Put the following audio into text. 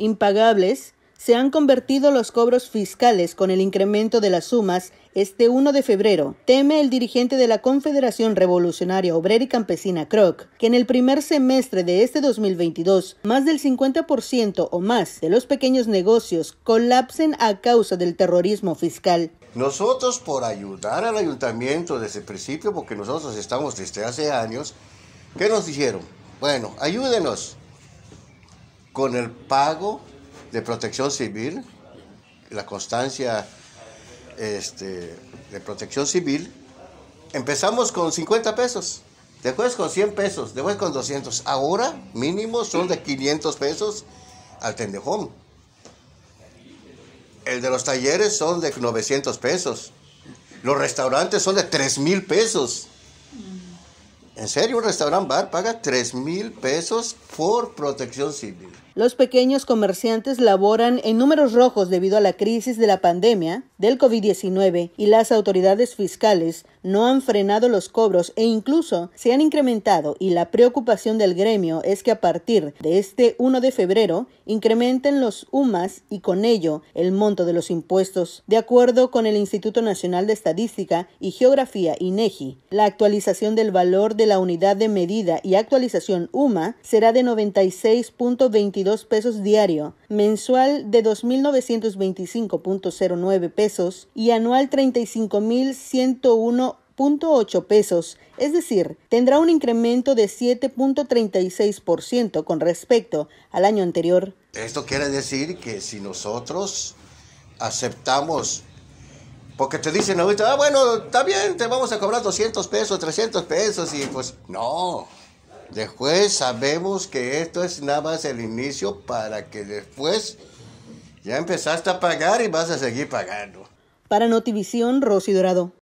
impagables se han convertido los cobros fiscales con el incremento de las sumas este 1 de febrero, teme el dirigente de la Confederación Revolucionaria Obrera y Campesina Croc, que en el primer semestre de este 2022, más del 50% o más de los pequeños negocios colapsen a causa del terrorismo fiscal. Nosotros por ayudar al ayuntamiento desde el principio, porque nosotros estamos desde hace años, ¿qué nos dijeron? Bueno, ayúdenos, con el pago de protección civil, la constancia este, de protección civil, empezamos con 50 pesos, después con 100 pesos, después con 200. Ahora mínimo son de 500 pesos al tendejón. El de los talleres son de 900 pesos. Los restaurantes son de 3 mil pesos. En serio, un restaurante bar paga tres mil pesos por protección civil. Los pequeños comerciantes laboran en números rojos debido a la crisis de la pandemia del COVID-19 y las autoridades fiscales no han frenado los cobros e incluso se han incrementado y la preocupación del gremio es que a partir de este 1 de febrero incrementen los UMAS y con ello el monto de los impuestos. De acuerdo con el Instituto Nacional de Estadística y Geografía INEGI, la actualización del valor de la unidad de medida y actualización UMA será de 96.22 pesos diario, mensual de 2.925.09 pesos y anual 35.101.8 pesos, es decir, tendrá un incremento de 7.36% con respecto al año anterior. Esto quiere decir que si nosotros aceptamos, porque te dicen ahorita, ah, bueno, está bien, te vamos a cobrar 200 pesos, 300 pesos, y pues no, Después sabemos que esto es nada más el inicio para que después ya empezaste a pagar y vas a seguir pagando. Para Notivisión, Rosy Dorado.